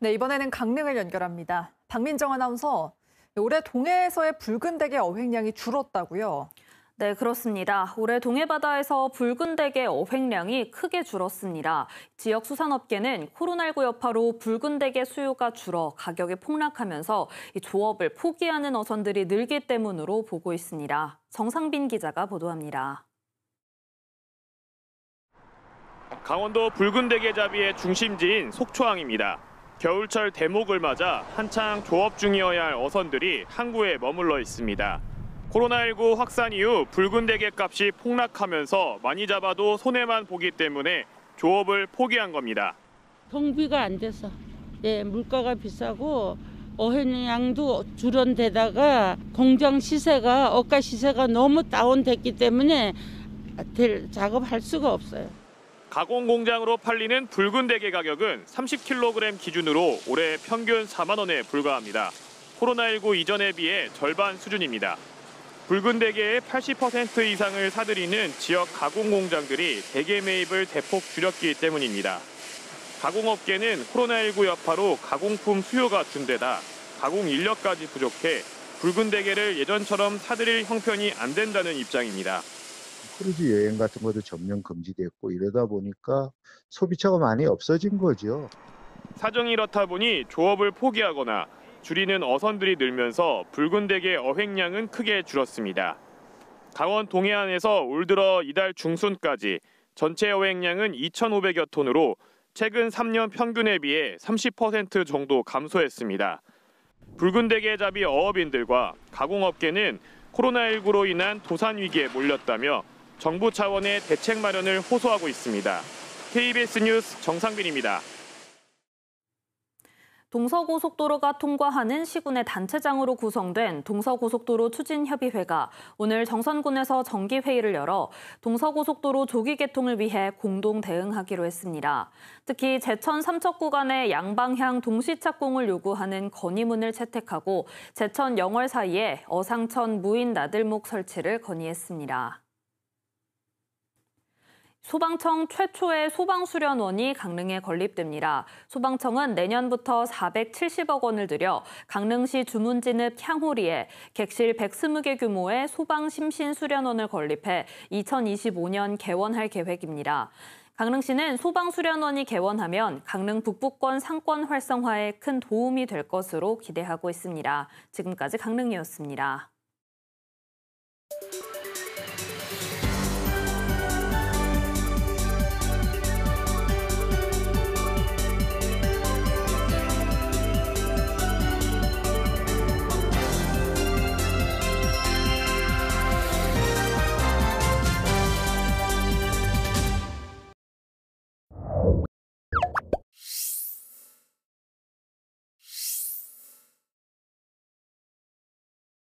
네, 이번에는 강릉을 연결합니다. 박민정 아나운서, 올해 동해에서의 붉은 대게 어획량이 줄었다고요? 네, 그렇습니다. 올해 동해바다에서 붉은 대게 어획량이 크게 줄었습니다. 지역 수산업계는 코로나19 여파로 붉은 대게 수요가 줄어 가격이 폭락하면서 조업을 포기하는 어선들이 늘기 때문으로 보고 있습니다. 정상빈 기자가 보도합니다. 강원도 붉은 대게잡이의 중심지인 속초항입니다. 겨울철 대목을 맞아 한창 조업 중이어야 할 어선들이 항구에 머물러 있습니다. 코로나19 확산 이후 붉은 대게 값이 폭락하면서 많이 잡아도 손해만 보기 때문에 조업을 포기한 겁니다. 경비가 안 돼서 예, 물가가 비싸고 어해량도줄은데다가 공장 시세가 억가 시세가 너무 다운됐기 때문에 작업할 수가 없어요. 가공 공장으로 팔리는 붉은 대게 가격은 30kg 기준으로 올해 평균 4만 원에 불과합니다. 코로나19 이전에 비해 절반 수준입니다. 붉은 대게의 80% 이상을 사들이는 지역 가공 공장들이 대게 매입을 대폭 줄였기 때문입니다. 가공업계는 코로나19 여파로 가공품 수요가 준데다 가공 인력까지 부족해 붉은 대게를 예전처럼 사들일 형편이 안 된다는 입장입니다. 크루즈 여행 같은 것도 전면 금지됐고 이러다 보니까 소비처가 많이 없어진 거죠. 사정이 이렇다 보니 조업을 포기하거나 줄이는 어선들이 늘면서 붉은 대게 어획량은 크게 줄었습니다. 강원 동해안에서 올 들어 이달 중순까지 전체 어획량은 2,500여 톤으로 최근 3년 평균에 비해 30% 정도 감소했습니다. 붉은 대게 잡이 어업인들과 가공업계는 코로나19로 인한 도산 위기에 몰렸다며 정부 차원의 대책 마련을 호소하고 있습니다. KBS 뉴스 정상빈입니다. 동서고속도로가 통과하는 시군의 단체장으로 구성된 동서고속도로 추진협의회가 오늘 정선군에서 정기회의를 열어 동서고속도로 조기 개통을 위해 공동 대응하기로 했습니다. 특히 제천 삼척 구간의 양방향 동시착공을 요구하는 건의문을 채택하고 제천 영월 사이에 어상천 무인 나들목 설치를 건의했습니다. 소방청 최초의 소방수련원이 강릉에 건립됩니다. 소방청은 내년부터 470억 원을 들여 강릉시 주문진읍 향호리에 객실 120개 규모의 소방심신수련원을 건립해 2025년 개원할 계획입니다. 강릉시는 소방수련원이 개원하면 강릉 북부권 상권 활성화에 큰 도움이 될 것으로 기대하고 있습니다. 지금까지 강릉이었습니다.